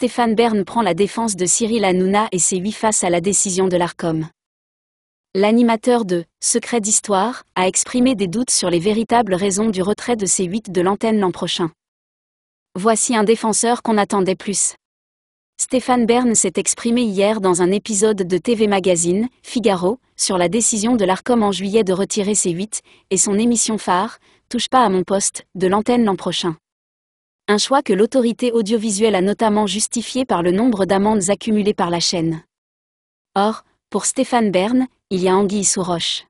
Stéphane Bern prend la défense de Cyril Hanouna et ses huit face à la décision de l'ARCOM. L'animateur de Secret d'Histoire a exprimé des doutes sur les véritables raisons du retrait de ces huit de l'antenne l'an prochain. Voici un défenseur qu'on attendait plus. Stéphane Bern s'est exprimé hier dans un épisode de TV Magazine, Figaro, sur la décision de l'ARCOM en juillet de retirer ses huit, et son émission phare, Touche pas à mon poste, de l'antenne l'an prochain un choix que l'autorité audiovisuelle a notamment justifié par le nombre d'amendes accumulées par la chaîne. Or, pour Stéphane Bern, il y a anguille sous roche.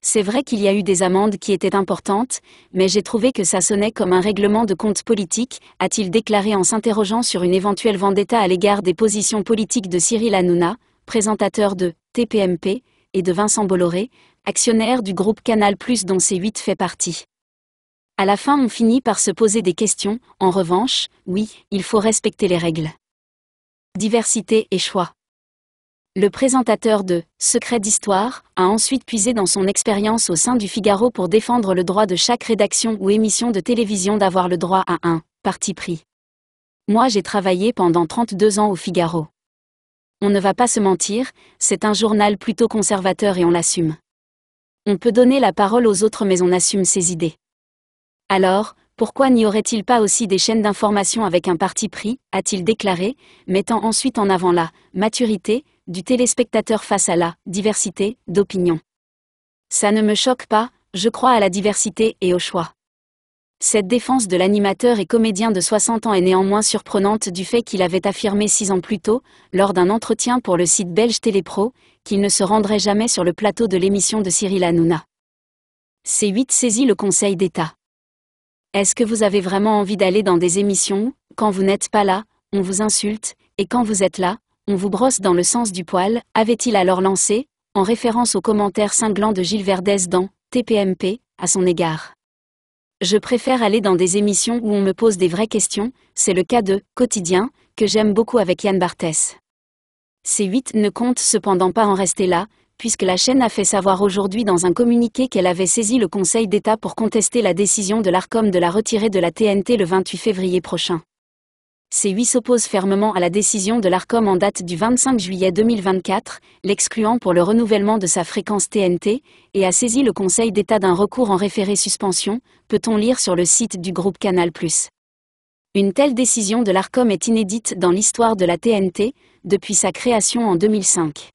C'est vrai qu'il y a eu des amendes qui étaient importantes, mais j'ai trouvé que ça sonnait comme un règlement de compte politique, a-t-il déclaré en s'interrogeant sur une éventuelle vendetta à l'égard des positions politiques de Cyril Hanouna, présentateur de TPMP, et de Vincent Bolloré, actionnaire du groupe Canal dont C8 fait partie. À la fin on finit par se poser des questions, en revanche, oui, il faut respecter les règles. Diversité et choix. Le présentateur de Secret d'Histoire a ensuite puisé dans son expérience au sein du Figaro pour défendre le droit de chaque rédaction ou émission de télévision d'avoir le droit à un parti pris. Moi j'ai travaillé pendant 32 ans au Figaro. On ne va pas se mentir, c'est un journal plutôt conservateur et on l'assume. On peut donner la parole aux autres mais on assume ses idées. Alors, pourquoi n'y aurait-il pas aussi des chaînes d'information avec un parti pris, a-t-il déclaré, mettant ensuite en avant la maturité du téléspectateur face à la diversité d'opinion. Ça ne me choque pas, je crois à la diversité et au choix. Cette défense de l'animateur et comédien de 60 ans est néanmoins surprenante du fait qu'il avait affirmé six ans plus tôt, lors d'un entretien pour le site belge Télépro, qu'il ne se rendrait jamais sur le plateau de l'émission de Cyril Hanouna. C8 saisit le Conseil d'État. Est-ce que vous avez vraiment envie d'aller dans des émissions, où, quand vous n'êtes pas là, on vous insulte, et quand vous êtes là, on vous brosse dans le sens du poil, avait-il alors lancé, en référence aux commentaires cinglant de Gilles Verdez dans TPMP, à son égard. Je préfère aller dans des émissions où on me pose des vraies questions, c'est le cas de Quotidien, que j'aime beaucoup avec Yann Barthès. Ces huit ne comptent cependant pas en rester là, puisque la chaîne a fait savoir aujourd'hui dans un communiqué qu'elle avait saisi le Conseil d'État pour contester la décision de l'ARCOM de la retirer de la TNT le 28 février prochain. Ces huit s'opposent fermement à la décision de l'ARCOM en date du 25 juillet 2024, l'excluant pour le renouvellement de sa fréquence TNT, et a saisi le Conseil d'État d'un recours en référé suspension, peut-on lire sur le site du groupe Canal+. Une telle décision de l'ARCOM est inédite dans l'histoire de la TNT, depuis sa création en 2005.